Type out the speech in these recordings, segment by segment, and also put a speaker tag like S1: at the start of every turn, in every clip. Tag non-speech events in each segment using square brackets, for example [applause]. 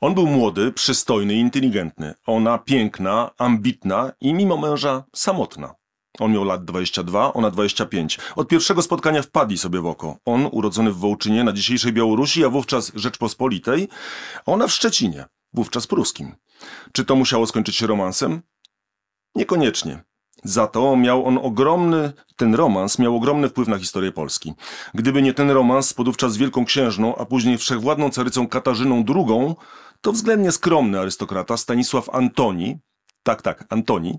S1: On był młody, przystojny i inteligentny. Ona piękna, ambitna i mimo męża samotna. On miał lat 22, ona 25. Od pierwszego spotkania wpadli sobie w oko. On urodzony w Wołczynie na dzisiejszej Białorusi, a wówczas Rzeczpospolitej, a ona w Szczecinie, wówczas pruskim. Czy to musiało skończyć się romansem? Niekoniecznie. Za to miał on ogromny, ten romans miał ogromny wpływ na historię Polski. Gdyby nie ten romans z podówczas wielką księżną, a później wszechwładną carycą Katarzyną II, to względnie skromny arystokrata Stanisław Antoni, tak, tak, Antoni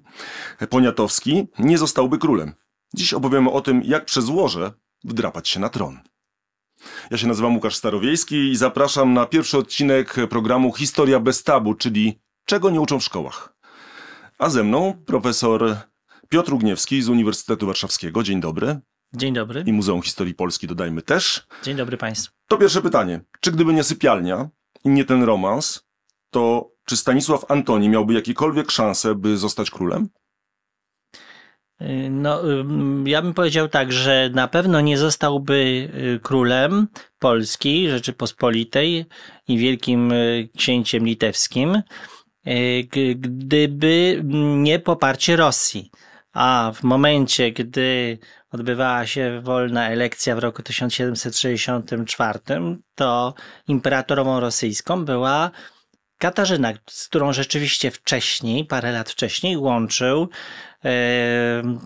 S1: Poniatowski, nie zostałby królem. Dziś opowiemy o tym, jak przez łoże wdrapać się na tron. Ja się nazywam Łukasz Starowiejski i zapraszam na pierwszy odcinek programu Historia bez tabu, czyli Czego nie uczą w szkołach. A ze mną profesor Piotr Ugniewski z Uniwersytetu Warszawskiego. Dzień dobry. Dzień dobry. I Muzeum Historii Polski dodajmy też. Dzień dobry Państwu. To pierwsze pytanie. Czy gdyby nie sypialnia, i nie ten romans, to czy Stanisław Antoni miałby jakiekolwiek szanse, by zostać królem?
S2: Y, no, y, ja bym powiedział tak, że na pewno nie zostałby y, królem Polski, Rzeczypospolitej i wielkim księciem litewskim, gdyby mm, nie poparcie Rosji a w momencie, gdy odbywała się wolna elekcja w roku 1764, to imperatorową rosyjską była Katarzyna, z którą rzeczywiście wcześniej, parę lat wcześniej, łączył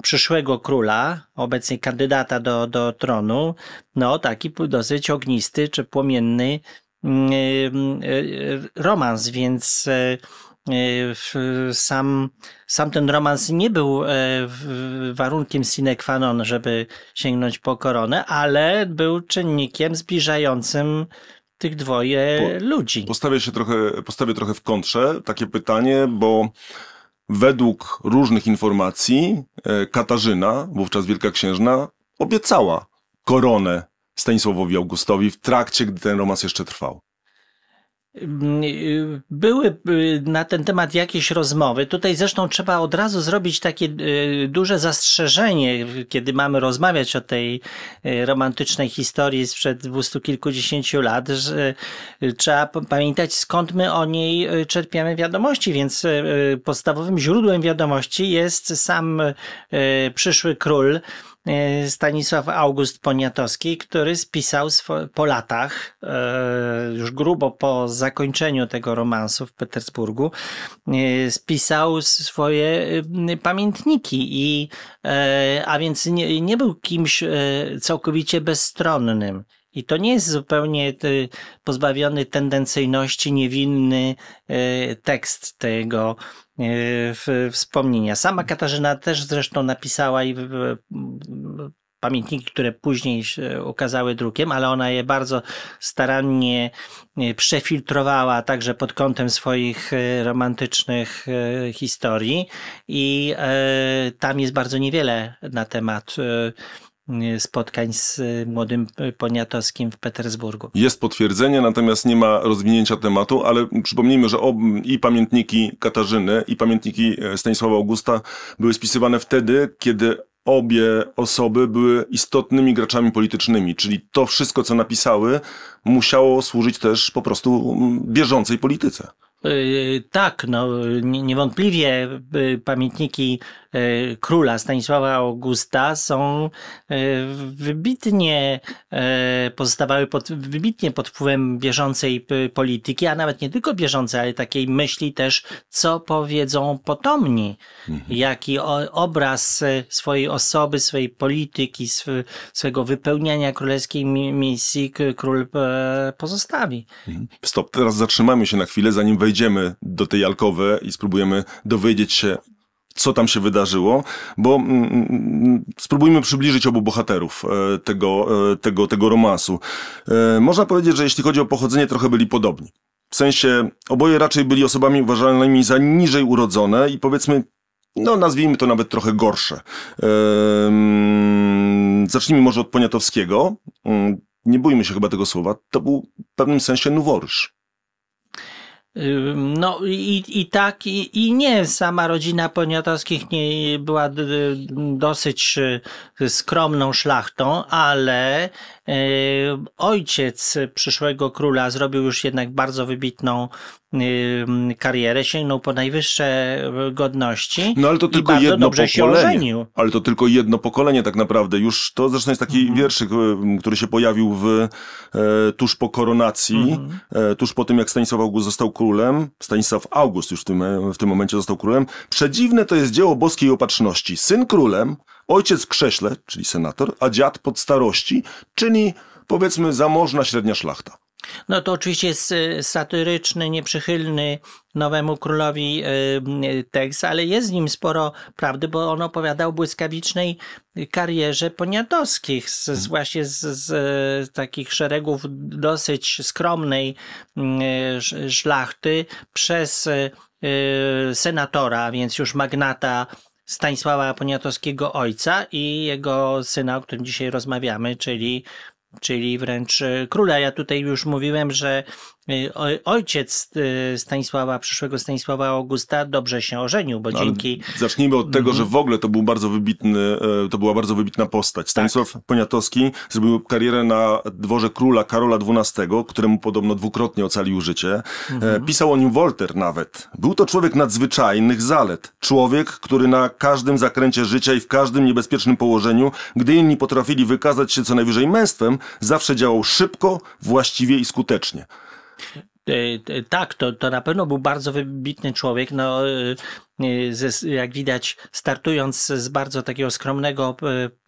S2: przyszłego króla, obecnie kandydata do, do tronu, no taki dosyć ognisty czy płomienny mm, e, e, romans, więc e, E, sam, sam ten romans nie był e, warunkiem sine qua non, żeby sięgnąć po koronę, ale był czynnikiem zbliżającym tych dwoje
S1: po, ludzi. Postawię, się trochę, postawię trochę w kontrze takie pytanie, bo według różnych informacji e, Katarzyna, wówczas wielka księżna, obiecała koronę Stanisławowi Augustowi w trakcie, gdy ten romans jeszcze trwał.
S2: Mm, y, były y, na ten temat jakieś rozmowy. Tutaj zresztą trzeba od razu zrobić takie y, duże zastrzeżenie, kiedy mamy rozmawiać o tej romantycznej historii sprzed dwustu kilkudziesięciu lat, że trzeba pamiętać skąd my o niej czerpiemy wiadomości, więc podstawowym źródłem wiadomości jest sam przyszły król E, Stanisław August Poniatowski, który spisał po latach, e, już grubo po zakończeniu tego romansu w Petersburgu, e, spisał swoje pamiętniki i a więc nie, nie był kimś całkowicie bezstronnym. I to nie jest zupełnie y, pozbawiony tendencyjności, niewinny y, tekst tego y, wspomnienia. Sama Katarzyna też zresztą napisała i pamiętniki, które później się ukazały drukiem, ale ona je bardzo starannie przefiltrowała także pod kątem swoich romantycznych historii i tam jest bardzo niewiele na temat Y, spotkań z y, młodym y, Poniatowskim w Petersburgu.
S1: Jest potwierdzenie, natomiast nie ma rozwinięcia tematu, ale przypomnijmy, że ob, i pamiętniki Katarzyny, i pamiętniki e, Stanisława Augusta były spisywane wtedy, kiedy obie osoby były istotnymi graczami politycznymi, czyli to wszystko, co napisały, musiało służyć też po prostu bieżącej polityce.
S2: Tak, no niewątpliwie pamiętniki E, króla Stanisława Augusta są e, wybitnie, e, pozostawały pod, wybitnie pod wpływem bieżącej polityki, a nawet nie tylko bieżącej, ale takiej myśli też, co powiedzą potomni, mhm. jaki obraz swojej osoby, swojej polityki, swojego wypełniania królewskiej misji król pozostawi.
S1: Mhm. Stop, teraz zatrzymamy się na chwilę, zanim wejdziemy do tej alkowy i spróbujemy dowiedzieć się, co tam się wydarzyło, bo mm, mm, mm, spróbujmy przybliżyć obu bohaterów e, tego, e, tego, tego romansu. E, można powiedzieć, że jeśli chodzi o pochodzenie, trochę byli podobni. W sensie oboje raczej byli osobami uważanymi za niżej urodzone i powiedzmy, no nazwijmy to nawet trochę gorsze. zacznijmy może od Poniatowskiego. Nie bójmy się chyba tego słowa. To był w pewnym sensie noworyż.
S2: No i, i tak, i, i nie. Sama rodzina Poniatowskich nie była dosyć y, skromną szlachtą, ale y, ojciec przyszłego króla zrobił już jednak bardzo wybitną karierę, sięgnął po najwyższe y, godności.
S1: No ale to tylko jedno pokolenie. ale to tylko jedno pokolenie tak naprawdę. Już to zresztą jest taki mhm. wierszyk, który się pojawił w, e, tuż po koronacji, mhm. e, tuż po tym jak Stanisław August został królem, Stanisław August już w tym, w tym momencie został królem, przedziwne to jest dzieło boskiej opatrzności. Syn królem, ojciec krześle, czyli senator, a dziad pod starości, czyli powiedzmy zamożna średnia szlachta.
S2: No to oczywiście jest y, satyryczny, nieprzychylny nowemu królowi y, tekst, ale jest w nim sporo prawdy, bo on opowiada o błyskawicznej karierze poniatowskich, z, z właśnie z, z, takich szeregów dosyć skromnej y, szlachty przez senatora, więc już magnata Stanisława Poniatowskiego ojca i jego syna, o którym dzisiaj rozmawiamy, czyli czyli wręcz e, króla. Ja tutaj już mówiłem, że Y, ojciec y, Stanisława, przyszłego Stanisława Augusta, dobrze się ożenił, bo no, Ale dzięki...
S1: Zacznijmy od tego, że w ogóle to był bardzo wybitny, e, to była bardzo wybitna postać. Tak. Stanisław tak. Poniatowski zrobił karierę na dworze króla Karola XII, któremu podobno dwukrotnie ocalił życie. E, mhm. Pisał o nim Wolter nawet. Był to człowiek nadzwyczajnych zalet. Człowiek, który na każdym zakręcie życia i w każdym niebezpiecznym położeniu, gdy inni potrafili wykazać się co najwyżej męstwem, zawsze działał szybko, właściwie i skutecznie.
S2: E, e, tak, to, to na pewno był bardzo wybitny człowiek. No, e, Y, jak widać, startując z bardzo takiego skromnego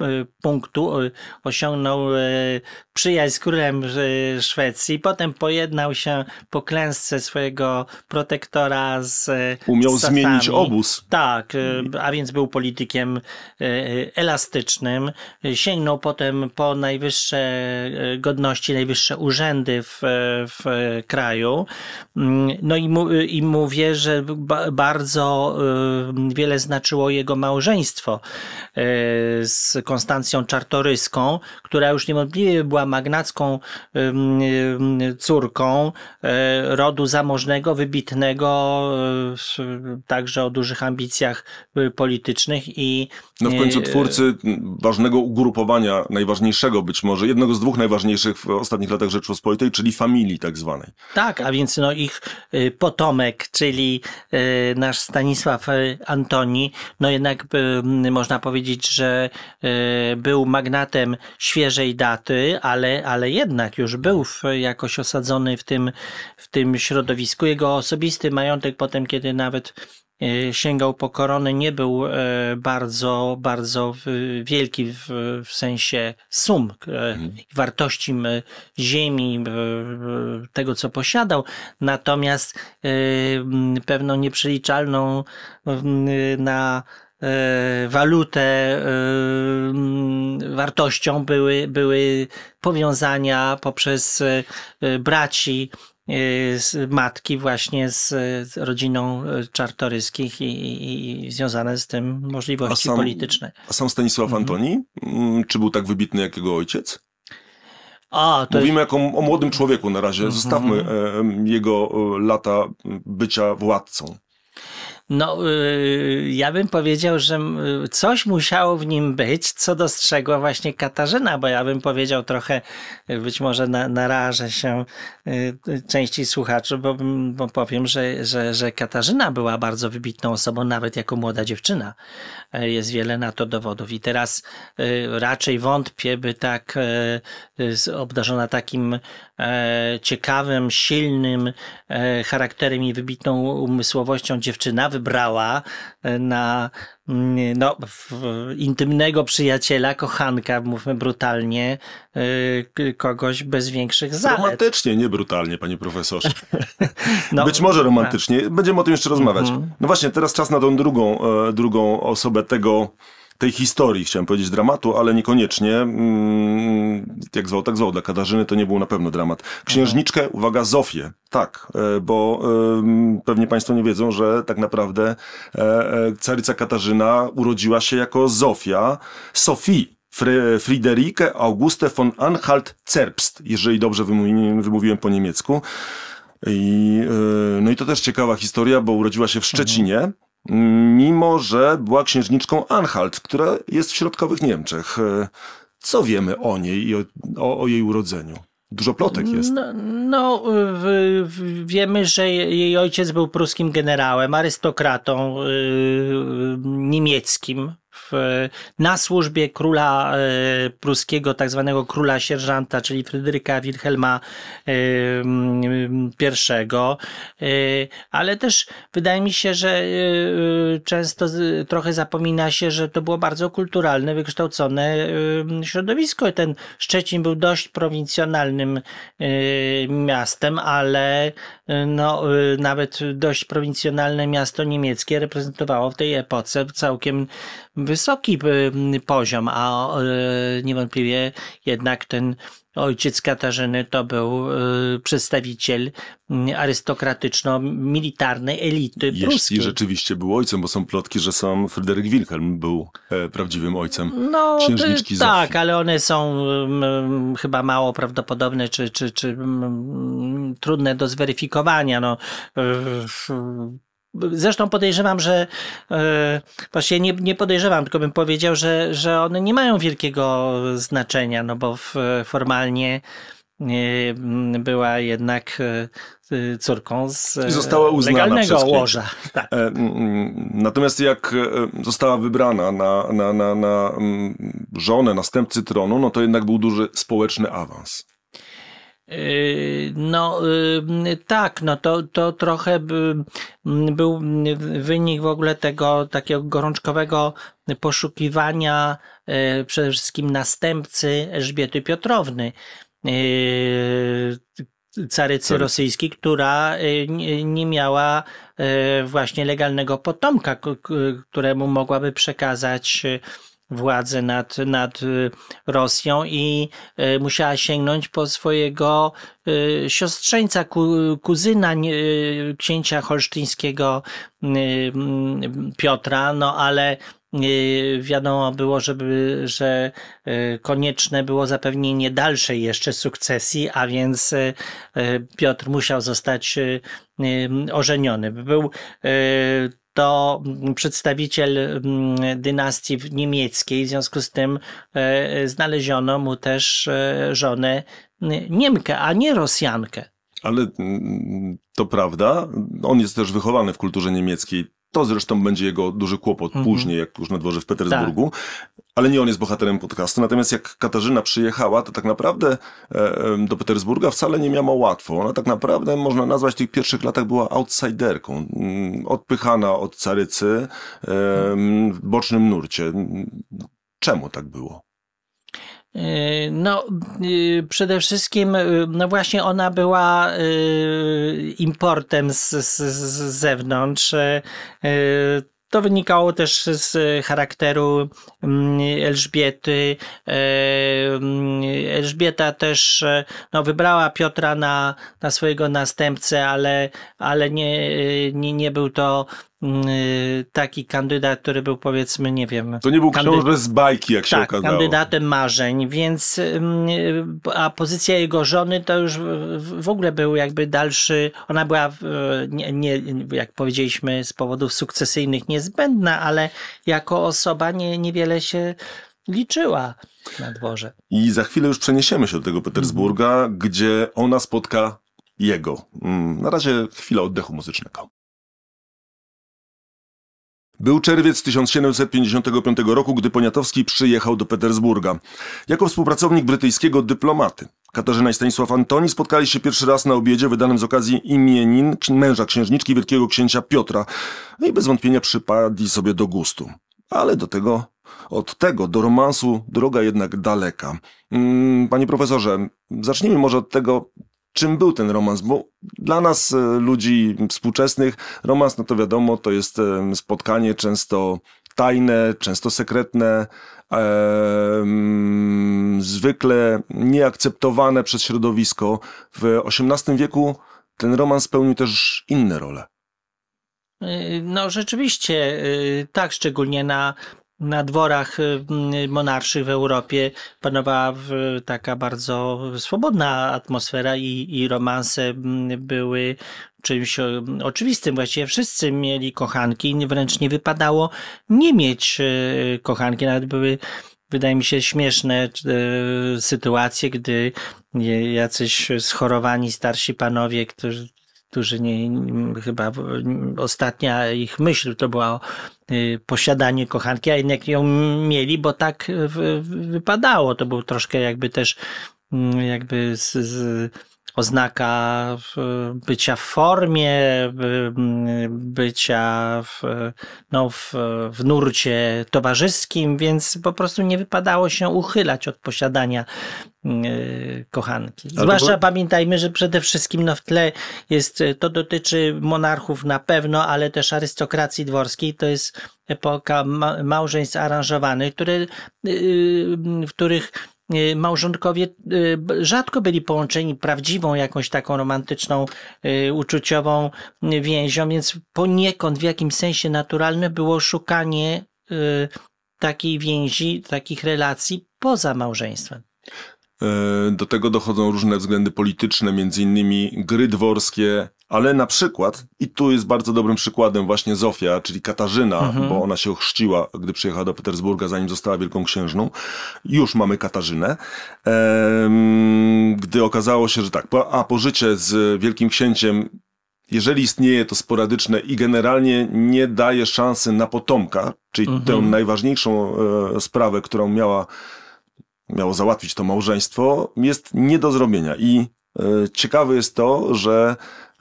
S2: y, y, punktu, osiągnął przyjaźń z królem Szwecji. Potem pojednał się po klęsce swojego protektora z. Umiał z zmienić obóz. Tak, a więc był politykiem elastycznym. Sięgnął potem po najwyższe godności, najwyższe urzędy w, w kraju. Mm, no i, mu, i mówię, że bardzo Y, wiele znaczyło jego małżeństwo y, z Konstancją Czartoryską, która już niewątpliwie była magnacką y, córką rodu zamożnego, wybitnego, także o dużych ambicjach politycznych i... No w końcu twórcy
S1: ważnego ugrupowania, najważniejszego być może, jednego z dwóch najważniejszych w ostatnich latach Rzeczpospolitej, czyli familii tak zwanej.
S2: Tak, a więc no ich potomek, czyli nasz Stanisław Stanisław e, Antoni, no jednak e, można powiedzieć, że e, był magnatem świeżej daty, ale, ale jednak już był jakoś osadzony w tym, w tym środowisku. Jego osobisty majątek potem, kiedy nawet E, sięgał po korony, nie był e, bardzo, bardzo wielki w, w sensie sum, e, mhm. wartości ziemi, tego co posiadał, natomiast pewną nieprzeliczalną na walutę wartością były, były powiązania poprzez braci Y, z matki właśnie z rodziną e, Czartoryskich i, i, i związane z tym możliwości a sam, polityczne.
S1: A sam Stanisław mhm. Antoni, mm, czy był tak wybitny jak jego ojciec? A, Mówimy jest... jako o młodym człowieku na razie. Mhm. Zostawmy e, jego e, lata bycia władcą.
S2: No, y, ja bym powiedział, że coś musiało w nim być, co dostrzegła właśnie Katarzyna, bo ja bym powiedział trochę, y, być może na, narażę się y, części słuchaczy, bo, bo powiem, że, że, że Katarzyna była bardzo wybitną osobą, nawet jako młoda dziewczyna. E, jest wiele na to dowodów. I teraz raczej wątpię, by tak e, obdarzona takim e, ciekawym, silnym charakterem i wybitną umysłowością dziewczyna wybrała e, na mm, no, intymnego przyjaciela, kochanka, mówmy brutalnie, e, kogoś bez większych zalet.
S1: Romantycznie, nie brutalnie, panie profesorze. [laughs] no, Być może tak. romantycznie. Będziemy o tym jeszcze rozmawiać. Mm -hmm. No właśnie, teraz czas na tą drugą, e, drugą osobę tego tej historii, chciałem powiedzieć dramatu, ale niekoniecznie. Mm, jak zwał, tak zwał. Dla Katarzyny to nie był na pewno dramat. Księżniczkę, uwaga, Zofię. Tak, e, bo pewnie Państwo nie wiedzą, że tak naprawdę y, caryca Katarzyna urodziła się jako Zofia, Sophie. Friederike Auguste von Anhalt-Zerbst, jeżeli dobrze wymówiłem po niemiecku. I, no i to też ciekawa historia, bo urodziła się w Szczecinie, mimo że była księżniczką Anhalt, która jest w środkowych Niemczech. E, co wiemy o niej i o, o, jej urodzeniu? Dużo plotek jest.
S2: No, no w, w, wiemy, że jej ojciec był pruskim generałem, arystokratą y, y niemieckim, E, na służbie króla e, pruskiego, tak zwanego króla sierżanta, czyli Fryderyka Wilhelma e, I. Ale też wydaje mi się, że często trochę zapomina się, że to było bardzo kulturalne, wykształcone środowisko. Ten Szczecin był dość prowincjonalnym miastem, ale E, no, e, nawet dość prowincjonalne miasto niemieckie reprezentowało w tej epoce całkiem wysoki e, poziom, a niewątpliwie jednak ten Ojciec Katarzyny to był y, przedstawiciel mm, arystokratyczno-militarnej elity Jeśli pruskiej.
S1: rzeczywiście był ojcem, bo są plotki, że sam Fryderyk Wilhelm był e, prawdziwym ojcem no, księżniczki
S2: Tak, ale one są mm, mm, chyba mało prawdopodobne, czy, czy, czy trudne do zweryfikowania. No, Zresztą podejrzewam, że e, właśnie nie, nie podejrzewam, tylko bym powiedział, że, że one nie mają wielkiego znaczenia, no bo w, formalnie e, była jednak e, córką z została uznana legalnego przez łoża.
S1: Tak. Natomiast jak została wybrana na, na, na, na żonę następcy tronu, no to jednak był duży społeczny awans.
S2: No y, tak, no to, to trochę był wynik w ogóle tego takiego gorączkowego poszukiwania y, przede wszystkim następcy Elżbiety Piotrowny, y, carycy Sorry. rosyjskiej, która nie miała właśnie legalnego potomka, któremu mogłaby przekazać władzę nad, nad y, Rosją i y, musiała sięgnąć po swojego y, siostrzeńca, kuzyna księcia holsztyńskiego mm, Piotra, no ale wiadomo było, żeby, że konieczne było zapewnienie dalszej jeszcze sukcesji, a więc Piotr musiał zostać ożeniony. Był to mm, przedstawiciel mm, dynastii niemieckiej, w związku z tym e, e, znaleziono mu też e, żonę Niemkę, a nie Rosjankę.
S1: Ale mm, to prawda. On jest też wychowany w kulturze niemieckiej. To zresztą będzie jego duży kłopot mhm. później, jak już na dworze w Petersburgu. Tak. Ale nie on jest bohaterem podcastu. Natomiast jak Katarzyna przyjechała, to tak naprawdę e, do Petersburga wcale nie miała łatwo. Ona tak naprawdę, można nazwać, w tych pierwszych latach była outsiderką. Mm, odpychana od carycy w bocznym nurcie. Czemu tak było?
S2: Yy, no, yy, przede wszystkim, yy, no właśnie ona była importem z, z, z zewnątrz. To wynikało też z charakteru mm, Elżbiety. Elżbieta też no, wybrała Piotra na, na swojego następcę, ale, ale nie, nie, nie był to Y, taki kandydat, który był powiedzmy, nie wiem. To nie był kandydat książę z
S1: bajki, jak się tak, okazało. kandydatem
S2: marzeń, więc y, a pozycja jego żony to już w ogóle był jakby dalszy, ona była nie, nie jak powiedzieliśmy z powodów sukcesyjnych niezbędna, ale jako osoba nie, niewiele się liczyła na dworze.
S1: I za chwilę już przeniesiemy się do tego Petersburga, gdzie ona spotka jego. Mm, na razie chwila oddechu muzycznego. Był czerwiec 1755 roku, gdy Poniatowski przyjechał do Petersburga. Jako współpracownik brytyjskiego dyplomaty. Katarzyna i Stanisław Antoni spotkali się pierwszy raz na obiedzie wydanym z okazji imienin męża księżniczki wielkiego księcia Piotra no i bez wątpienia przypadli sobie do gustu. Ale do tego, od tego do romansu droga jednak daleka. Mm, panie profesorze, zacznijmy może od tego, czym był ten romans, bo dla nas e, ludzi współczesnych romans, no to wiadomo, to jest spotkanie często tajne, często sekretne, e, zwykle nieakceptowane przez środowisko. W XVIII wieku ten romans pełnił też inne role.
S2: Y, no, rzeczywiście, y, tak, szczególnie na na dworach y, y, monarszych w Europie panowała y, taka bardzo swobodna atmosfera i, i romanse były czymś oczywistym. Właściwie wszyscy mieli kochanki, wręcz nie wypadało nie mieć kochanki. Nawet były, wydaje mi się, śmieszne sytuacje, gdy jacyś schorowani starsi panowie, którzy którzy nie, chyba ostatnia ich myśl to była o y, posiadanie kochanki, a jednak ją mieli, bo tak y, wypadało. To był troszkę jakby też mm, jakby z, z oznaka bycia w formie, bycia w, no, w, w nurcie towarzyskim, więc po prostu nie wypadało się uchylać od posiadania mm, e, kochanki. Zwłaszcza pamiętajmy, że przede wszystkim no, w tle jest, e, to dotyczy monarchów na pewno, ale też arystokracji dworskiej. To jest epoka ma małżeństw aranżowanych, które, y, y, w których Y, małżonkowie y, rzadko byli połączeni prawdziwą jakąś taką romantyczną, y, uczuciową więzią, więc poniekąd w jakimś sensie naturalne było szukanie takiej więzi, takich relacji poza małżeństwem.
S1: E, do tego dochodzą różne względy polityczne, między innymi gry dworskie, ale na przykład, i tu jest bardzo dobrym przykładem właśnie Zofia, czyli Katarzyna, mhm. bo ona się ochrzciła, gdy przyjechała do Petersburga, zanim została wielką księżną. Już mamy Katarzynę. Ehm, gdy okazało się, że tak, a pożycie z wielkim księciem jeżeli istnieje to sporadyczne i generalnie nie daje szansy na potomka, czyli mhm. tę najważniejszą e, sprawę, którą miała, miało załatwić to małżeństwo, jest nie do zrobienia. I e, ciekawe jest to, że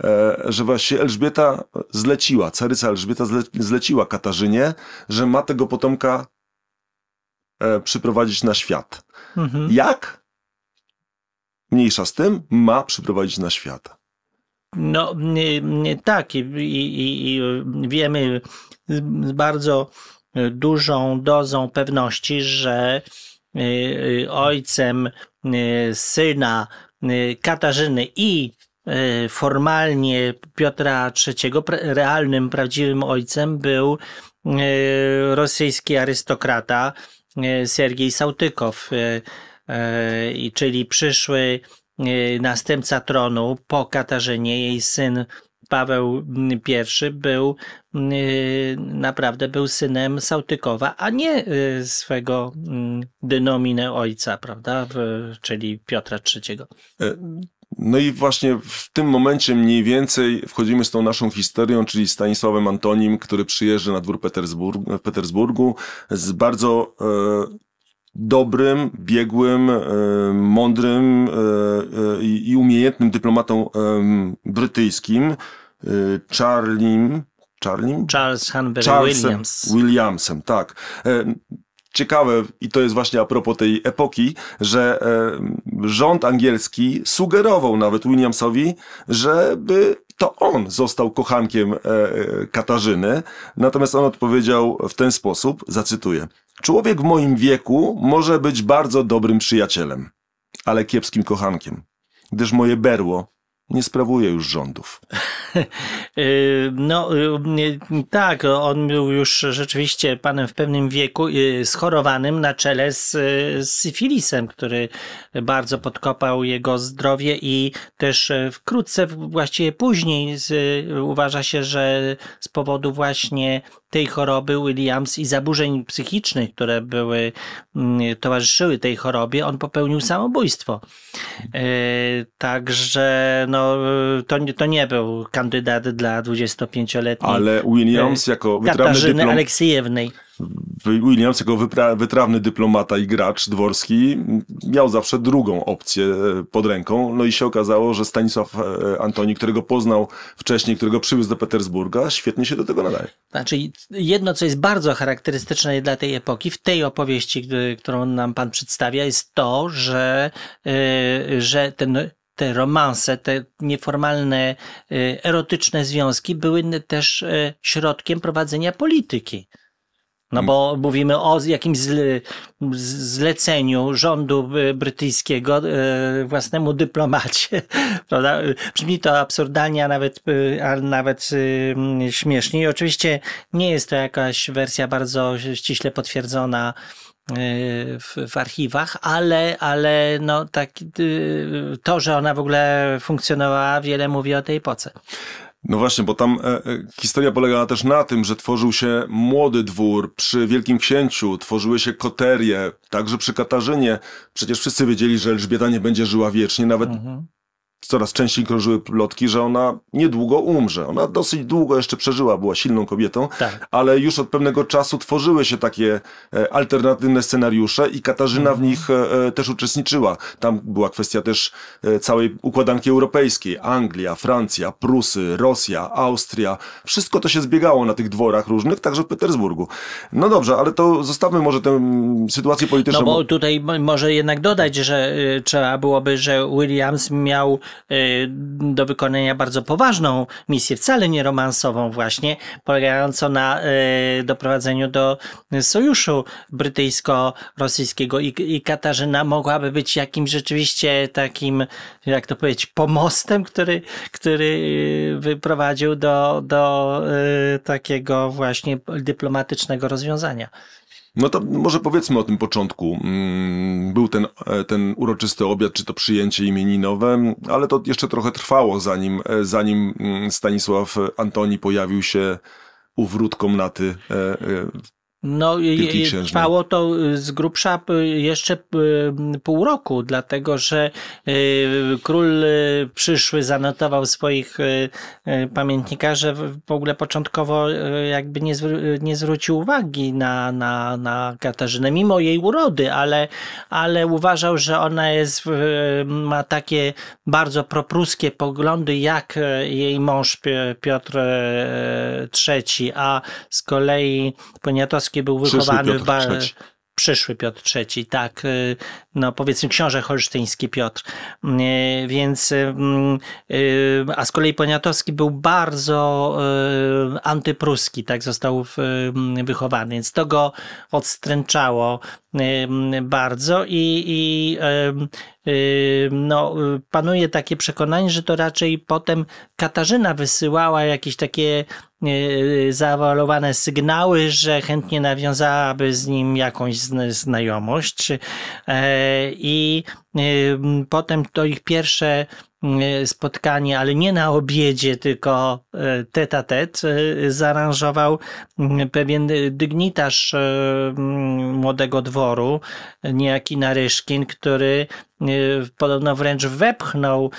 S1: E, że właśnie Elżbieta zleciła, caryca Elżbieta zleciła Katarzynie, że ma tego potomka e, przyprowadzić na świat. Mhm. Jak? Mniejsza z tym, ma przyprowadzić na świat.
S2: No tak, i, i, i wiemy z bardzo dużą dozą pewności, że e, ojcem syna Katarzyny i E, formalnie Piotra III, realnym, prawdziwym ojcem był e, rosyjski arystokrata e, Sergiej Sałtykow, czyli przyszły następca tronu po Katarzynie, jej syn Paweł I był naprawdę był synem Sałtykowa, a nie swego dynomine ojca, prawda, czyli Piotra III.
S1: No i właśnie w tym momencie mniej więcej wchodzimy z tą naszą historią, czyli Stanisławem Antonim, który przyjeżdża na dwór Petersburg, Petersburgu z bardzo e, dobrym, biegłym, e, mądrym e, e i umiejętnym dyplomatą e, brytyjskim, e, Charliem, Charliem? Charles Hanbury Charlesem Williams. Williamsem, tak ciekawe, i to jest właśnie a propos tej epoki, że e, rząd angielski sugerował nawet Williamsowi, żeby to on został kochankiem e, e, Katarzyny. Natomiast on odpowiedział w ten sposób, zacytuję: Człowiek w moim wieku może być bardzo dobrym przyjacielem, ale kiepskim kochankiem, gdyż moje berło nie sprawuje już rządów. [laughs]
S2: Y, no y, tak, on był już rzeczywiście panem w pewnym wieku, y, schorowanym na czele z, z syfilisem, który bardzo podkopał jego zdrowie i też wkrótce, właściwie później uważa się, że z powodu właśnie tej choroby Williams i zaburzeń psychicznych, które były, mm, towarzyszyły tej chorobie, on popełnił samobójstwo. Także no, to, to nie był kandydat dla 25-letniej. Ale e, Williams jako wytrawny dyplom...
S1: Williams jako wytrawny dyplomata i gracz dworski miał zawsze drugą opcję e, pod ręką. No i się okazało, że Stanisław e, Antoni, którego poznał wcześniej, którego przywiózł do Petersburga, świetnie się do tego nadaje. Znaczy,
S2: jedno, co jest bardzo charakterystyczne dla tej epoki, w tej opowieści, którą nam pan przedstawia, jest to, że, że ten te romanse, te nieformalne, y, erotyczne związki były też y, środkiem prowadzenia polityki. No bo mówimy o jakimś zleceniu rządu y, brytyjskiego własnemu dyplomacie. [laughs] Prawda? Brzmi to absurdalnie, a nawet, a nawet śmiesznie. I oczywiście nie jest to jakaś wersja bardzo ściśle potwierdzona E, w, w archiwach, ale, ale no, tak, e, to, że ona w ogóle funkcjonowała, wiele mówi o tej epoce.
S1: No właśnie, bo tam e, e, historia polegała też na tym, że tworzył się młody dwór przy Wielkim Księciu, tworzyły się koterie, także przy Katarzynie. Przecież wszyscy wiedzieli, że Elżbieta nie będzie żyła wiecznie, nawet mhm coraz częściej krążyły plotki, że ona niedługo umrze. Ona dosyć długo jeszcze przeżyła, była silną kobietą, tak. ale już od pewnego czasu tworzyły się takie e, alternatywne scenariusze i Katarzyna mhm. w nich e, e, też uczestniczyła. Tam była kwestia też całej układanki europejskiej. Anglia, Francja, Prusy, Rosja, Austria. Wszystko to się zbiegało na tych dworach różnych, także w Petersburgu. No dobrze, ale to zostawmy może tę mm, sytuację polityczną. No bo
S2: tutaj może jednak dodać, że y, trzeba byłoby, że Williams miał Y, do wykonania bardzo poważną misję, wcale nie romansową właśnie, polegającą na y, doprowadzeniu do sojuszu brytyjsko-rosyjskiego i, i Katarzyna mogłaby być jakimś rzeczywiście takim, jak to powiedzieć, pomostem, który, który y, wyprowadził do, do takiego właśnie dyplomatycznego rozwiązania.
S1: No to może powiedzmy o tym początku. Mm, był ten, e, ten uroczysty obiad, czy to przyjęcie imieninowe, ale to jeszcze trochę trwało, zanim, e, zanim mm, Stanisław Antoni pojawił się u wrót komnaty e,
S2: no, trwało to y, z grubsza y, jeszcze y, pół roku, dlatego że król przyszły zanotował swoich pamiętnika, że w ogóle początkowo jakby nie, zwr- nie zwrócił uwagi na, na, na Katarzynę, mimo jej urody, ale, ale uważał, że ona jest, ma takie bardzo propruskie poglądy jak jej mąż Piotr III, a z kolei Poniatowski był wychowany w ba- przyszły Piotr III, tak, y, no powiedzmy książę holsztyński Piotr, mm, y, więc y, mm, a z kolei Poniatowski był bardzo antypruski, tak został mm, wychowany, więc to go odstręczało bardzo i, i no, panuje takie przekonanie, że to raczej potem Katarzyna wysyłała jakieś takie E, zawalowane sygnały, że chętnie nawiązałaby z nim jakąś znajomość. E, I e, potem to ich pierwsze spotkanie, ale nie na obiedzie, tylko teta tet, zaaranżował mm, pewien dygnitarz mm, młodego dworu, niejaki Naryszkin, który podobno wręcz wepchnął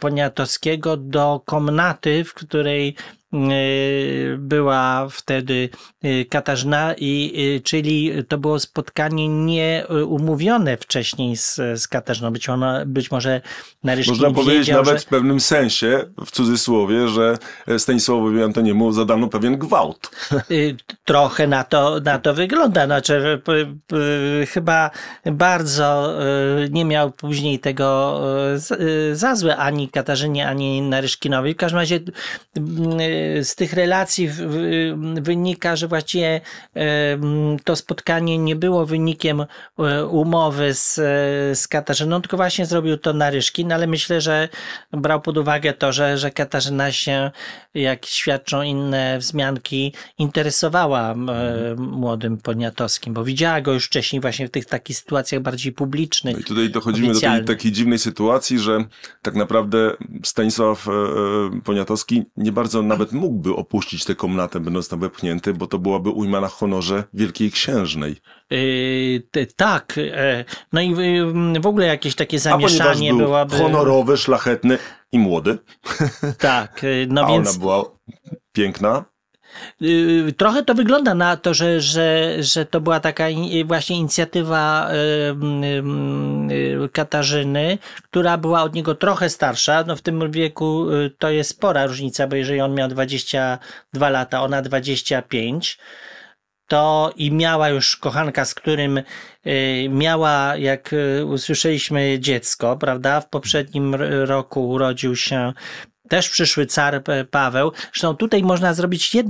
S2: Poniatowskiego do komnaty, w której E, była wtedy e, Katarzyna, i, e, czyli to było spotkanie nieumówione wcześniej z, z Katarzyną. Być, ona, być może Naryszkin Można powiedzieć wiedział, nawet że... w
S1: pewnym sensie, w cudzysłowie, że Stanisławowi Antoniemu zadano pewien gwałt. Trochę na to,
S2: na to wygląda. Znaczy, chyba bardzo nie miał później tego za złe ani Katarzynie, ani Naryszkinowi. W każdym razie z tych relacji wynika, że właściwie to spotkanie nie było wynikiem e, umowy z, z Katarzyną, tylko właśnie zrobił to Naryszkin, no, ale myślę, że brał pod uwagę to, że, że Katarzyna się, jak świadczą inne wzmianki, interesowała e, młodym Poniatowskim, bo widziała go już wcześniej właśnie w tych takich sytuacjach bardziej publicznych. No I
S1: tutaj dochodzimy oficjalnych. do tej takiej dziwnej sytuacji, że tak naprawdę Stanisław e, Poniatowski nie bardzo nawet nawet mógłby opuścić tę komnatę, będąc tam wepchnięty, bo to byłaby ujma na honorze wielkiej księżnej.
S2: Yy, te, tak. E, no i w ogóle jakieś takie zamieszanie był byłaby. Honorowy,
S1: szlachetny i młody. Tak, e, no A więc. Ona była piękna,
S2: Y, trochę to wygląda na to, że, że, że to była taka właśnie inicjatywa y, y, Katarzyny, która była od niego trochę starsza. No w tym wieku to jest spora różnica, bo jeżeli on miał 22 lata, ona 25 to i miała już kochanka, z którym miała, jak usłyszeliśmy, dziecko, prawda? W poprzednim roku urodził się też przyszły car e, Paweł. Zresztą tutaj można zrobić jed,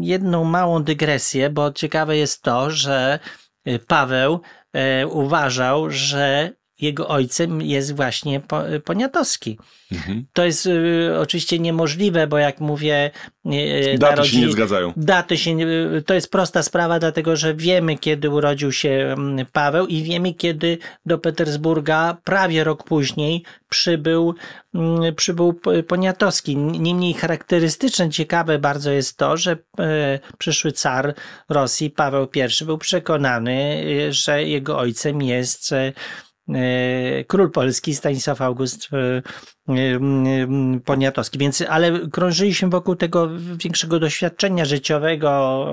S2: jedną małą dygresję, bo ciekawe jest to, że e, Paweł e, uważał, że jego ojcem jest właśnie Poniatowski. Mhm. To jest y, oczywiście niemożliwe, bo jak mówię... Y, y daty narodzi... się nie zgadzają. Daty się nie... Y, to jest prosta sprawa, dlatego że wiemy, kiedy urodził się mm, Paweł i wiemy, kiedy do Petersburga prawie rok później przybył, y, przybył Poniatowski. Niemniej charakterystyczne, ciekawe bardzo jest to, że y, przyszły car Rosji, Paweł I, był przekonany, że jego ojcem jest... Y, E, król polski Stanisław August e, e, Poniatowski. Więc, ale krążyliśmy wokół tego większego doświadczenia życiowego,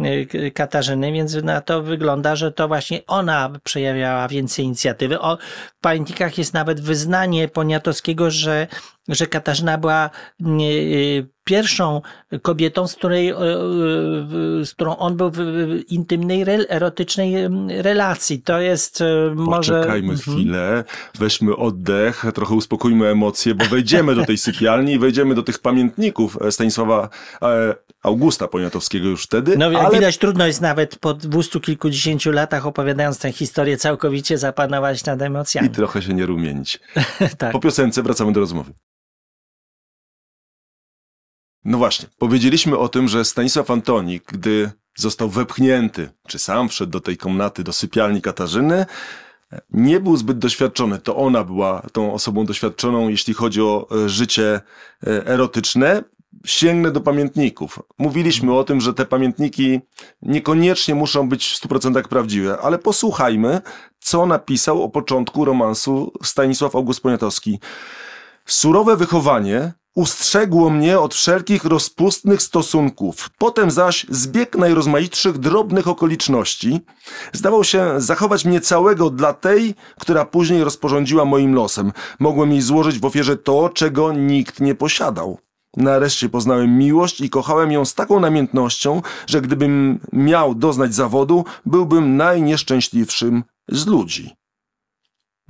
S2: Y, Katarzyny, więc na to wygląda, że to właśnie ona przejawiała więcej inicjatywy. O w pamiętnikach jest nawet wyznanie Poniatowskiego, że, że Katarzyna była y, y, pierwszą kobietą, z, której, z którą on był w intymnej, erotycznej mm, relacji. To jest może... Poczekajmy mhm.
S1: chwilę, weźmy oddech, trochę uspokójmy emocje, bo wejdziemy do tej sypialni i wejdziemy do tych pamiętników e, Stanisława e, Augusta Poniatowskiego już wtedy. No ale... widać,
S2: trudno jest nawet po dwustu kilkudziesięciu latach opowiadając tę historię całkowicie zapanować nad emocjami.
S1: I trochę się nie rumienić. [laughs] tak. Po piosence wracamy do rozmowy. No właśnie, powiedzieliśmy o tym, że Stanisław Antoni, gdy został wepchnięty, czy sam wszedł do tej komnaty, do sypialni Katarzyny, nie był zbyt doświadczony. To ona była tą osobą doświadczoną, jeśli chodzi o e, życie e, erotyczne sięgnę do pamiętników. Mówiliśmy o tym, że te pamiętniki niekoniecznie muszą być w 100% prawdziwe, ale posłuchajmy, co napisał o początku romansu Stanisław August Poniatowski. Surowe wychowanie ustrzegło mnie od wszelkich rozpustnych stosunków. Potem zaś zbieg najrozmaitszych drobnych okoliczności zdawał się zachować mnie całego dla tej, która później rozporządziła moim losem. Mogłem jej złożyć w ofierze to, czego nikt nie posiadał. Nareszcie poznałem miłość i kochałem ją z taką namiętnością, że gdybym miał doznać zawodu, byłbym najnieszczęśliwszym z ludzi.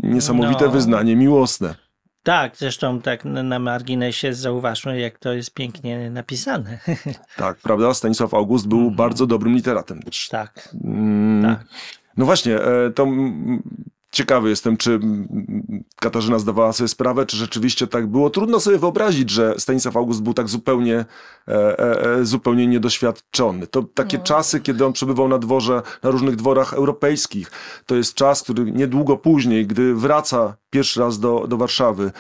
S1: Niesamowite no. wyznanie miłosne.
S2: Tak, zresztą tak na marginesie zauważmy, jak to jest pięknie napisane. [laughs]
S1: Tak, prawda? Stanisław August był mm. bardzo dobrym literatem. Tak. Mm. tak. No właśnie, e, to Ciekawy jestem, czy Katarzyna zdawała sobie sprawę, czy rzeczywiście tak było. Trudno sobie wyobrazić, że Stanisław August był tak zupełnie, e, e, e, zupełnie niedoświadczony. To takie no. czasy, kiedy on przebywał na dworze, na różnych dworach europejskich. To jest czas, który niedługo później, gdy wraca pierwszy raz do, do Warszawy,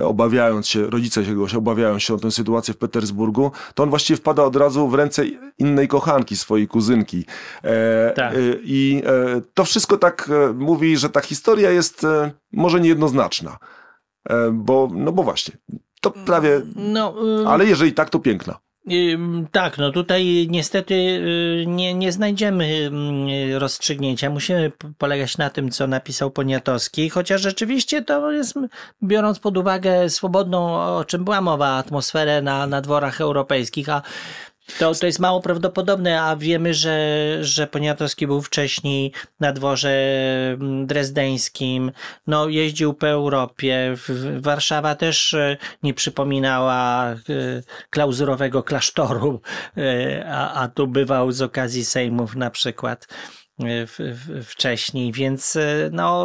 S1: e, obawiając się, rodzice się goś obawiają się o tę sytuację w Petersburgu, to on właściwie wpada od razu w ręce innej kochanki, swojej kuzynki. E, tak. E, I e, to wszystko tak e, mówi, że ta historia jest e, może niejednoznaczna. bo, no bo właśnie, to prawie...
S2: No, um... Ale jeżeli
S1: tak, to piękna.
S2: Tak, no tutaj niestety y, nie, nie znajdziemy rozstrzygnięcia. Musimy polegać na tym, co napisał Poniatowski, chociaż rzeczywiście to jest, biorąc pod uwagę swobodną, o czym była mowa, atmosferę na, na dworach europejskich, a to, to jest mało prawdopodobne, a wiemy, że, że Poniatowski był wcześniej na dworze mm, drezdeńskim, no, jeździł po Europie. Warszawa też e, nie przypominała e, klauzurowego klasztoru, e, a, a tu bywał z okazji Sejmów na przykład. Y, w, w, wcześniej, więc y, no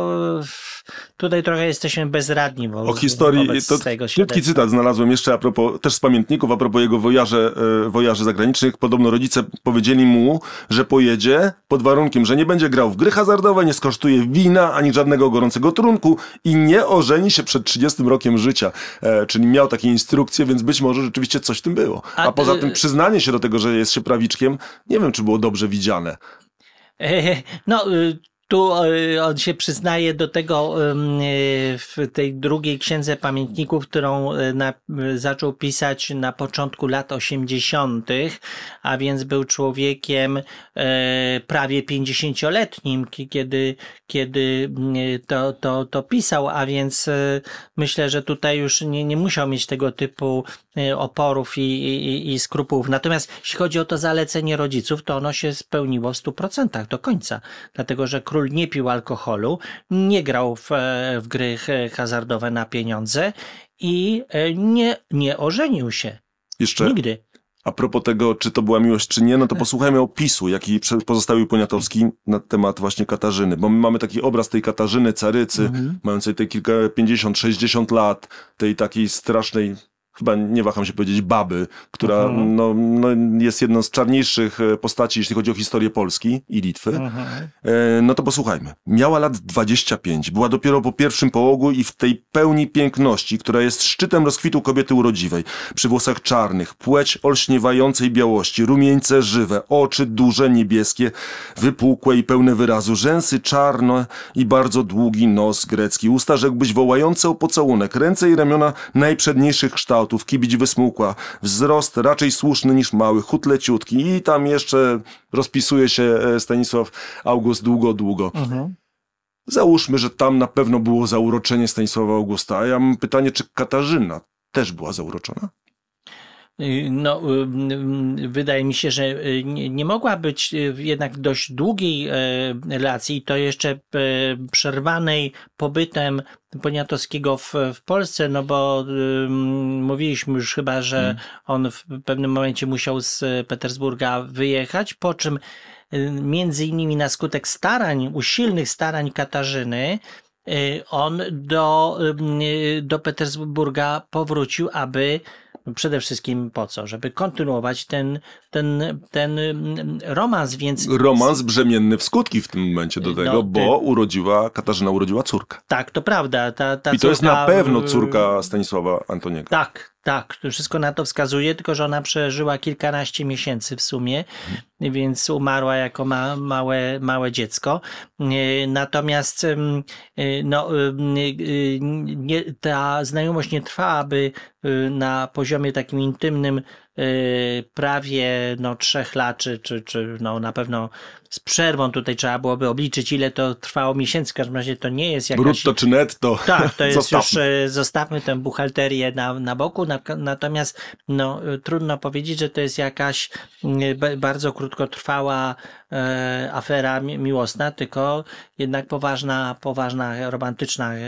S2: tutaj trochę jesteśmy bezradni bo o historii, wobec to, Krótki cytat
S1: znalazłem jeszcze a propos, też z pamiętników, a propos jego wojarzy, wojarzy zagranicznych. Podobno rodzice powiedzieli mu, że pojedzie pod warunkiem, że nie będzie grał w gry hazardowe, nie skosztuje wina ani żadnego gorącego trunku i nie ożeni się przed 30 rokiem życia. E, czyli miał takie instrukcje, więc być może rzeczywiście coś w tym było. A, a poza y, tym przyznanie się do tego, że jest się prawiczkiem, nie wiem, czy było dobrze widziane.
S2: 哎，那。Tu e, on się przyznaje do tego e, w tej drugiej księdze pamiętników, którą e, na, zaczął pisać na początku lat 80., a więc był człowiekiem prawie 50-letnim, kiedy, kiedy to, to, to pisał, a więc myślę, że tutaj już nie, nie musiał mieć tego typu oporów i, i, i skrupułów. Natomiast jeśli chodzi o to zalecenie rodziców, to ono się spełniło w 100% do końca, dlatego że król król nie pił alkoholu, nie grał w, e, w gry hazardowe na pieniądze i e, nie, nie ożenił się.
S1: Jeszcze Nigdy. A propos tego, czy to była miłość, czy nie, no to e. posłuchajmy opisu, jaki pozostawił Poniatowski na temat właśnie Katarzyny, bo my mamy taki obraz tej Katarzyny, carycy, mm -hmm. mającej te kilka, 50-60 lat, tej takiej strasznej chyba nie waham się powiedzieć, baby, która mhm. no, no, jest jedną z czarniejszych e, postaci, jeśli chodzi o historię Polski i Litwy. Mhm. E, no to posłuchajmy. Miała lat 25, była dopiero po pierwszym połogu i w tej pełni piękności, która jest szczytem rozkwitu kobiety urodziwej. Przy włosach czarnych, płeć olśniewającej białości, rumieńce żywe, oczy duże, niebieskie, wypukłe i pełne wyrazu, rzęsy czarne i bardzo długi nos grecki, usta rzekłbyś wołające o pocałunek, ręce i ramiona najprzedniejszych kształtów, kształtów, kibić wysmukła, wzrost raczej słuszny niż mały, chód leciutki i tam jeszcze rozpisuje się e, Stanisław August długo, długo. Mhm. Załóżmy, że tam na pewno było zauroczenie Stanisława Augusta, a ja mam pytanie, czy Katarzyna też była zauroczona?
S2: Y, no, y, y, wydaje mi się, że nie, mogła być jednak dość długiej e, relacji, to jeszcze e, przerwanej pobytem Poniatowskiego w, w Polsce, no bo mówiliśmy już chyba, że hmm. on w pewnym momencie musiał z Petersburga wyjechać, po czym między innymi na skutek starań, usilnych starań Katarzyny, on do, do Petersburga powrócił, aby przede wszystkim po co? Żeby kontynuować ten, ten, ten romans, więc... Romans
S1: brzemienny w skutki w tym momencie do no, tego, no, ty... bo urodziła, Katarzyna urodziła córkę. Tak, to
S2: prawda. Ta, ta I to córka... jest na pewno yy, córka
S1: Stanisława Antoniego. Tak, tak, to wszystko na to
S2: wskazuje, tylko że ona przeżyła kilkanaście miesięcy w sumie, więc umarła jako ma, małe, małe dziecko. E, natomiast e, no, e, nie, ta znajomość nie trwałaby na poziomie takim intymnym Y, prawie no, trzech lat, czy, czy, czy no, na pewno z przerwą tutaj trzeba byłoby obliczyć, ile to trwało miesięcy. W każdym razie to nie jest jakaś... Brutto
S1: czy netto. Tak, to [laughs] jest zostawmy.
S2: już, y, zostawmy tę buchalterię na, na boku, na, natomiast no, y, trudno powiedzieć, że to jest jakaś bardzo krótkotrwała e, afera miłosna, tylko jednak poważna, poważna romantyczna e,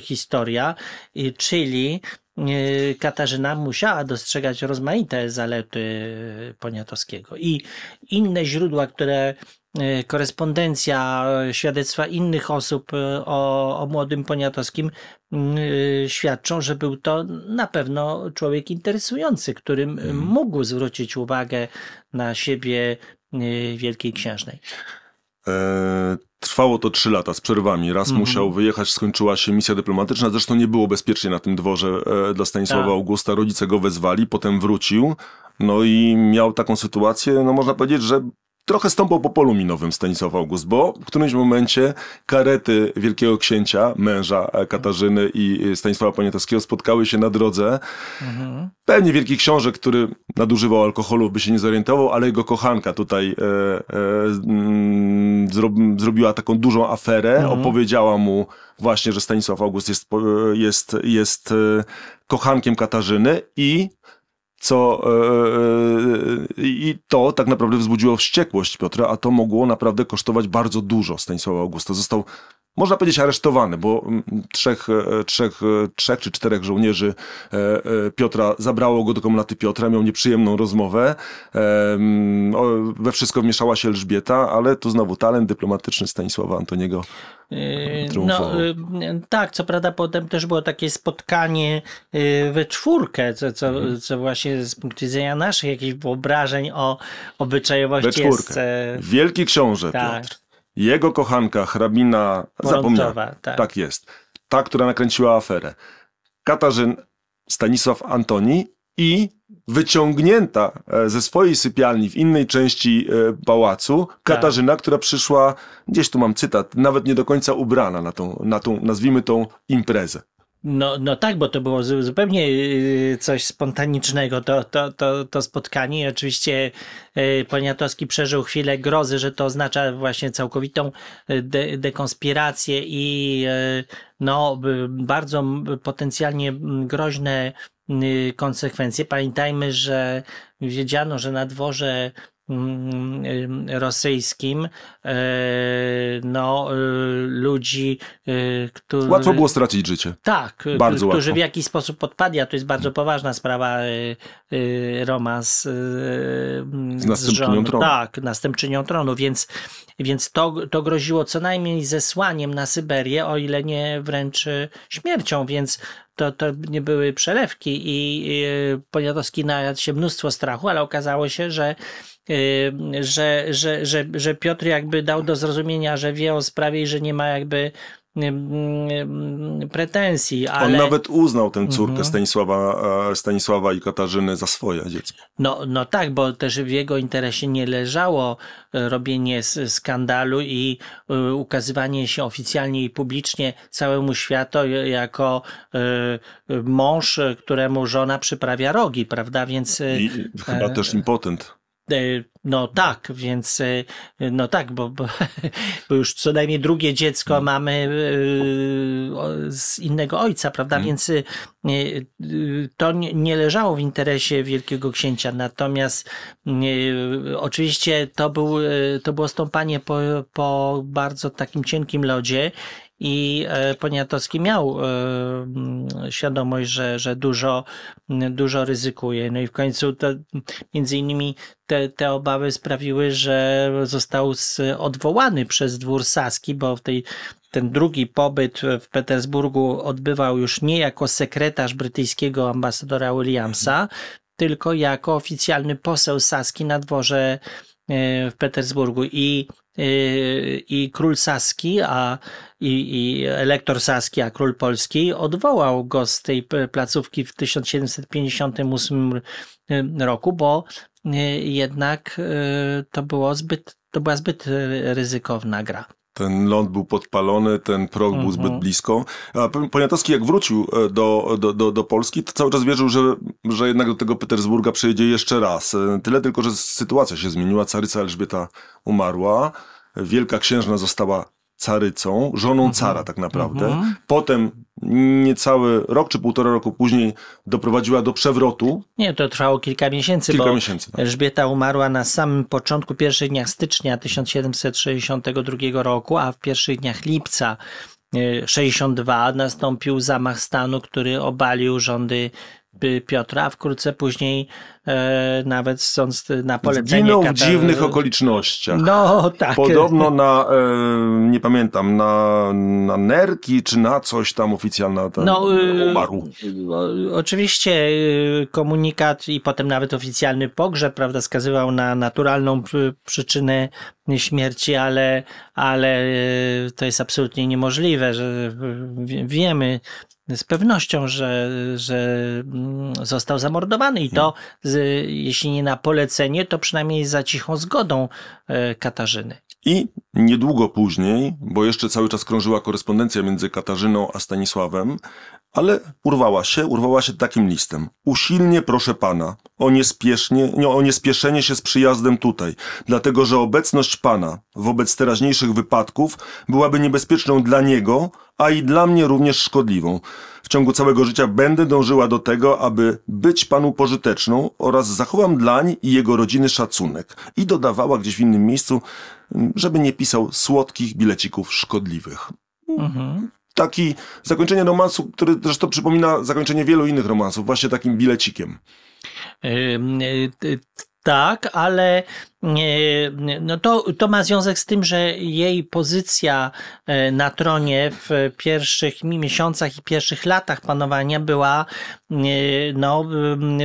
S2: historia, I, czyli E, Katarzyna musiała dostrzegać rozmaite zalety Poniatowskiego i inne źródła, które e, korespondencja, świadectwa innych osób e, o, o młodym Poniatowskim świadczą, że był to na pewno człowiek interesujący, którym hmm. mógł zwrócić uwagę na siebie Wielkiej Księżnej.
S1: E Trwało to trzy lata z przerwami. Raz mhm. musiał wyjechać, skończyła się misja dyplomatyczna. Zresztą nie było bezpiecznie na tym dworze e, dla Stanisława tak. Augusta. Rodzice go wezwali, potem wrócił. No i miał taką sytuację, no można powiedzieć, że trochę stąpał po polu minowym Stanisław August, bo w którymś momencie karety Wielkiego Księcia, męża e, Katarzyny i e, Stanisława Poniatowskiego spotkały się na drodze. Mhm. Pewnie Wielki Książę, który nadużywał alkoholu, by się nie zorientował, ale jego kochanka tutaj e, e, mm, zro, zrobiła taką dużą aferę, mhm. opowiedziała mu właśnie, że Stanisław August jest, e, jest, jest kochankiem Katarzyny i co e, e, e, i to tak naprawdę wzbudziło wściekłość Piotra, a to mogło naprawdę kosztować bardzo dużo Stanisława Augusta. Został można powiedzieć aresztowany, bo mm, trzech, e, trzech, e, trzech czy czterech żołnierzy e, Piotra zabrało go do komnaty Piotra, miał nieprzyjemną rozmowę. We wszystko wmieszała się Elżbieta, ale tu znowu talent dyplomatyczny Stanisława Antoniego
S2: yy, No, y, tak, co prawda potem też było takie spotkanie y, we czwórkę, co, co, mhm. co właśnie z punktu widzenia naszych jakichś wyobrażeń o obyczajowości we czwórkę. jest... Wielki
S1: książę tak. Piotr jego kochanka, hrabina, zapomniała. Tak. tak jest. Ta, która nakręciła aferę. Katarzyn Stanisław Antoni i wyciągnięta e, ze swojej sypialni w innej części e, pałacu Katarzyna, tak. która przyszła, gdzieś tu mam cytat, nawet nie do końca ubrana na tą, na tą nazwijmy tą imprezę.
S2: No, no tak, bo to było zupełnie y, coś spontanicznego, to, to, to, to spotkanie. I oczywiście y, Poniatowski przeżył chwilę grozy, że to oznacza właśnie całkowitą y, de dekonspirację i no, bardzo potencjalnie groźne konsekwencje. Pamiętajmy, że wiedziano, że na dworze Mm, mm, rosyjskim e, no, e, ludzi, e, którzy... Łatwo było
S1: stracić życie. Tak, bardzo którzy łatwo. w
S2: jakiś sposób podpadli, a to jest bardzo poważna sprawa Roma z, z następczynią tronu. Tak, następczynią tronu, więc, więc to, to groziło co najmniej zesłaniem na Syberię, o ile nie wręcz śmiercią, więc to, to nie były przelewki i yy, e, Poniatowski najadł się mnóstwo strachu, ale okazało się, że, yy, że, że, że, że Piotr jakby dał do zrozumienia, że wie o sprawie i że nie ma jakby pretensji. Ale... On nawet
S1: uznał tę córkę mhm. Stanisława, e, Stanisława i Katarzyny za swoje dziecko.
S2: No, no tak, bo też w jego interesie nie leżało e, robienie skandalu i e, ukazywanie się oficjalnie i publicznie całemu światu jako mąż, któremu żona przyprawia rogi, prawda? Więc. I chyba też impotent. E, no tak, więc e, no tak, bo, bo, [laughs] bo, już co najmniej drugie dziecko mm. mamy e, z innego ojca, prawda? Hmm. Więc to nie leżało w interesie Wielkiego Księcia. Natomiast oczywiście to, był, to było stąpanie po, po bardzo takim cienkim lodzie i e, Poniatowski miał e, mm, świadomość, że, że dużo, mm, dużo ryzykuje. No i w końcu to między innymi te, te obawy sprawiły, że został odwołany przez dwór Saski, bo w tej ten drugi pobyt w Petersburgu odbywał już nie jako sekretarz brytyjskiego ambasadora Williamsa, tylko jako oficjalny poseł Saski na dworze e, w Petersburgu i i król saski, a i, i elektor saski, a król polski odwołał go z tej placówki w 1758 roku, bo e, jednak e, to było zbyt, to była zbyt e, ryzykowna gra
S1: ten ląd był podpalony, ten prog mm -hmm. był zbyt mhm. blisko. A Poniatowski jak wrócił e, do, do, do, do, Polski, to cały czas wierzył, że, że jednak do tego Petersburga przyjedzie jeszcze raz. E, tyle tylko, że sytuacja się zmieniła, caryca Elżbieta umarła, wielka księżna została carycą, żoną mhm. cara tak naprawdę. Mhm. Potem niecały rok czy półtora roku później doprowadziła do przewrotu.
S2: Nie, to trwało kilka miesięcy, kilka bo miesięcy, tak. Elżbieta umarła na samym początku, pierwszych dniach stycznia 1762 roku, a w pierwszych dniach lipca 62 e, nastąpił zamach stanu, który obalił rządy Piotra, a wkrótce później e, nawet sąd na polecenie... Zginął w dziwnych okolicznościach. No, tak. Podobno
S1: na, e, nie pamiętam, na, na nerki czy na coś tam oficjalna ten, no, y, umarł. Y,
S2: oczywiście y, komunikat i potem nawet oficjalny pogrzeb, prawda, skazywał na naturalną przyczynę śmierci, ale, ale to jest absolutnie niemożliwe, że wiemy z pewnością, że, że mm, został zamordowany i to, z, jeśli nie na polecenie, to przynajmniej za cichą zgodą e, Katarzyny.
S1: I niedługo później, bo jeszcze cały czas krążyła korespondencja między Katarzyną a Stanisławem, ale urwała się, urwała się takim listem. Usilnie proszę pana o, nie, o niespieszenie się z przyjazdem tutaj, dlatego że obecność pana wobec teraźniejszych wypadków byłaby niebezpieczną dla niego, a i dla mnie również szkodliwą. W ciągu całego życia będę dążyła do tego, aby być panu pożyteczną oraz zachowam dlań i jego rodziny szacunek. I dodawała gdzieś w innym miejscu, żeby nie pisał słodkich bilecików szkodliwych. Mhm taki zakończenie romansu, który zresztą przypomina zakończenie wielu innych romansów, właśnie takim bilecikiem.
S2: Y, tak, ale e, no to, to ma związek z tym, że jej pozycja e, na tronie w pierwszych miesiącach i pierwszych latach panowania była e, no,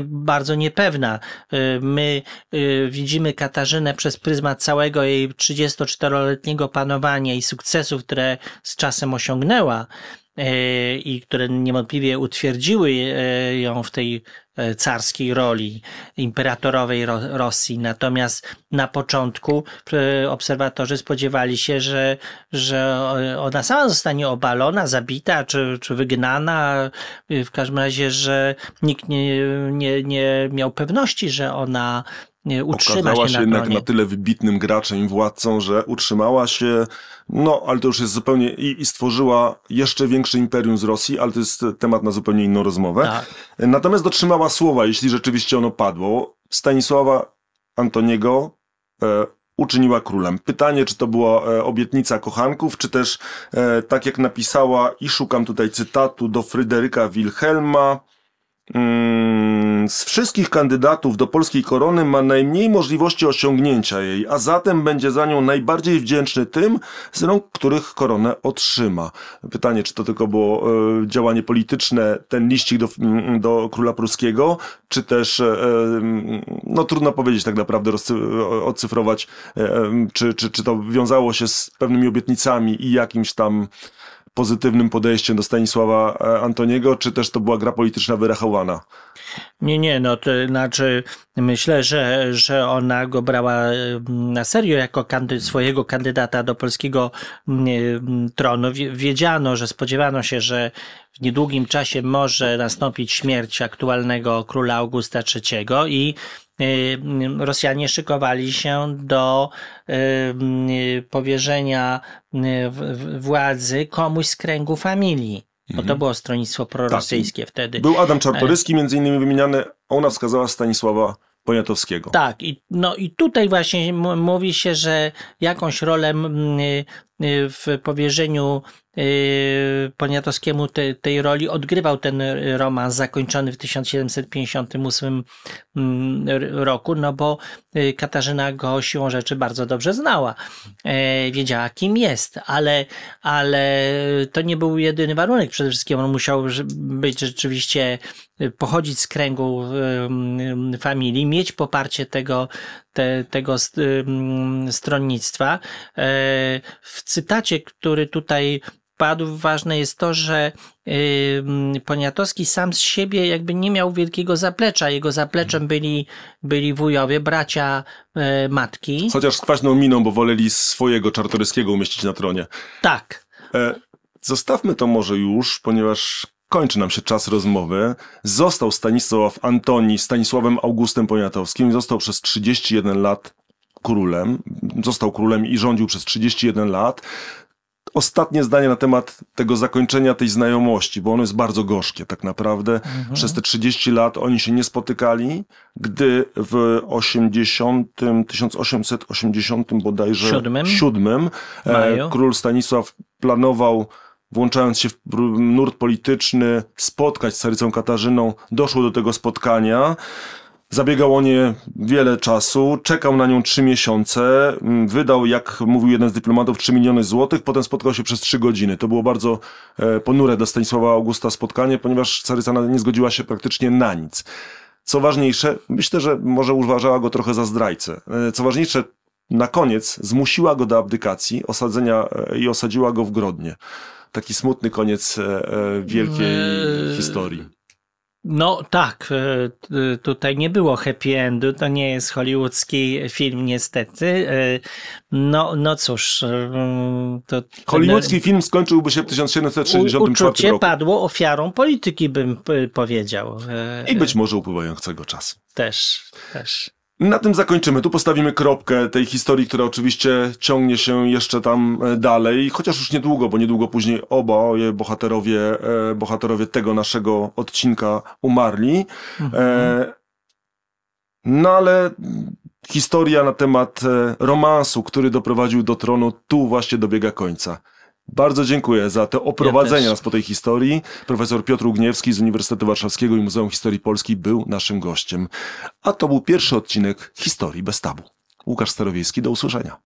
S2: bardzo niepewna. My widzimy Katarzynę przez pryzmat całego jej 34-letniego panowania i sukcesów, które z czasem osiągnęła i które niewątpliwie utwierdziły ją w tej E, carskiej roli imperatorowej Rosji. Natomiast na początku e, obserwatorzy spodziewali się, że, że e, ona sama zostanie obalona, zabita czy, czy wygnana. W każdym razie, że nikt nie, nie, nie miał pewności, że ona nie, utrzymać Okazała się na jednak na
S1: tyle wybitnym graczem i władcą, że utrzymała się, no ale to już jest zupełnie, i, i stworzyła jeszcze większe imperium z Rosji, ale to jest temat na zupełnie inną rozmowę. Tak. Natomiast dotrzymała słowa, jeśli rzeczywiście ono padło. Stanisława Antoniego e, uczyniła królem. Pytanie, czy to była e, obietnica kochanków, czy też, e, tak jak napisała, i szukam tutaj cytatu do Fryderyka Wilhelma, Mm, z wszystkich kandydatów do polskiej korony ma najmniej możliwości osiągnięcia jej, a zatem będzie za nią najbardziej wdzięczny tym, z rąk których koronę otrzyma. Pytanie, czy to tylko było e, działanie polityczne, ten liścik do, mm, do króla pruskiego, czy też, e, no trudno powiedzieć tak naprawdę, e, odcyfrować, czy, czy, czy to wiązało się z pewnymi obietnicami i jakimś tam pozytywnym podejściem do Stanisława e, Antoniego, czy też to była gra polityczna wyrachowana?
S2: Nie, nie, no to znaczy myślę, że, że ona go brała mm, na serio jako kandy, swojego kandydata do polskiego mm, mm, tronu. Wiedziano, że spodziewano się, że w niedługim czasie może nastąpić śmierć aktualnego króla Augusta III i Y, Rosjanie szykowali się do y, y, powierzenia władzy komuś z kręgu familii. Bo to mhm. było stronnictwo tak. prorosyjskie tak. wtedy. Był Adam Czartoryski e.
S1: między innymi wymieniany, a ona wskazała Stanisława Poniatowskiego. Tak,
S2: i, no i tutaj właśnie mówi się, że jakąś rolę Y, w powierzeniu y, Poniatowskiemu te, tej roli odgrywał ten romans zakończony w 1758 mm, roku, no bo y, Katarzyna go siłą rzeczy bardzo dobrze znała. E, wiedziała, kim jest, ale, ale to nie był jedyny warunek. Przede wszystkim on musiał być rzeczywiście, pochodzić z kręgu familii, mieć poparcie tego, te, tego stronnictwa. E, cytacie, który tutaj padł, ważne jest to, że Poniatowski sam z siebie jakby nie miał wielkiego zaplecza. Jego zapleczem byli, byli wujowie, bracia e, matki.
S1: Chociaż z kwaśną miną, bo woleli swojego Czartoryskiego umieścić na tronie. Tak. E, zostawmy to może już, ponieważ kończy nam się czas rozmowy. Został Stanisław Antoni Stanisławem Augustem Poniatowskim. Został przez 31 lat królem, został królem i rządził przez 31 lat. Ostatnie zdanie na temat tego zakończenia tej znajomości, bo ono jest bardzo gorzkie tak naprawdę. Mhm. Przez te 30 lat oni się nie spotykali, gdy w 80, 1880 bodajże 7, 7 e, król Stanisław planował włączając się w nurt polityczny, spotkać z carycą Katarzyną. Doszło do tego spotkania. Zabiegał o nie wiele czasu, czekał na nią trzy miesiące, mm, wydał, jak mówił jeden z dyplomatów, 3 miliony złotych, potem spotkał się przez trzy godziny. To było bardzo e, ponure dla Stanisława Augusta spotkanie, ponieważ Carycana nie zgodziła się praktycznie na nic. Co ważniejsze, myślę, że może uważała go trochę za zdrajcę. E, co ważniejsze, na koniec zmusiła go do abdykacji, osadzenia e, i osadziła go w Grodnie. Taki smutny koniec wielkiej historii.
S2: No tak, e, tutaj nie było happy endu, to nie jest hollywoodzki film niestety. E, no, no cóż. E, to hollywoodzki ten,
S1: film skończyłby się w 1764 uczucie roku. Uczucie
S2: padło ofiarą
S1: polityki, bym powiedział. I być może upływającego czasu. Też, też. Na tym zakończymy. Tu postawimy kropkę tej historii, która oczywiście ciągnie się jeszcze tam e, dalej, chociaż już niedługo, bo niedługo później oba bohaterowie, e, bohaterowie tego naszego odcinka umarli. Mhm. no ale historia na temat romansu, który doprowadził do tronu, tu właśnie dobiega końca. Bardzo dziękuję za te oprowadzenia ja nas po tej historii. Profesor Piotr Ugniewski z Uniwersytetu Warszawskiego i Muzeum Historii Polski był naszym gościem. A to był pierwszy odcinek Historii bez tabu. Łukasz Starowiejski, do usłyszenia.